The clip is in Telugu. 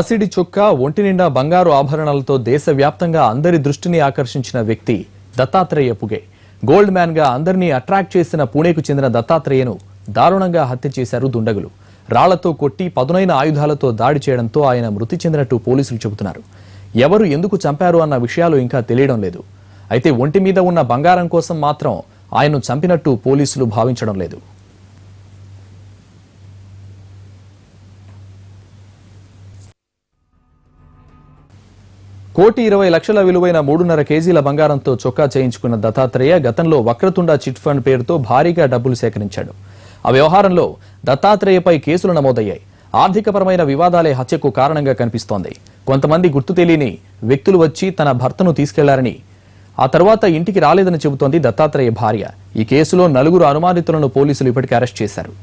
అసిడి చొక్కా ఒంటి నిండా బంగారు ఆభరణాలతో దేశవ్యాప్తంగా అందరి దృష్టిని ఆకర్షించిన వ్యక్తి దత్తాత్రేయ పుగే గోల్డ్ మ్యాన్ గా అందరినీ అట్రాక్ట్ చేసిన పుణేకు చెందిన దత్తాత్రేయను దారుణంగా హత్య చేశారు దుండగులు రాళ్లతో కొట్టి పదునైన ఆయుధాలతో దాడి చేయడంతో ఆయన మృతి చెందినట్టు పోలీసులు చెబుతున్నారు ఎవరు ఎందుకు చంపారు అన్న విషయాలు ఇంకా తెలియడం లేదు అయితే ఒంటి మీద ఉన్న బంగారం కోసం మాత్రం ఆయన్ను చంపినట్టు పోలీసులు భావించడం లేదు కోటి ఇరవై లక్షల విలువైన మూడున్నర కేజీల బంగారంతో చొక్కా చేయించుకున్న దత్తాత్రేయ గతంలో వక్రతుండ చిట్ ఫండ్ పేరుతో భారీగా డబ్బులు సేకరించాడు ఆ వ్యవహారంలో దత్తాత్రేయపై కేసులు నమోదయ్యాయి ఆర్థికపరమైన వివాదాలే హత్యకు కారణంగా కనిపిస్తోంది కొంతమంది గుర్తు తెలియని వ్యక్తులు వచ్చి తన భర్తను తీసుకెళ్లారని ఆ తర్వాత ఇంటికి రాలేదని చెబుతోంది దత్తాత్రేయ భార్య ఈ కేసులో నలుగురు అనుమానితులను పోలీసులు ఇప్పటికే అరెస్ట్ చేశారు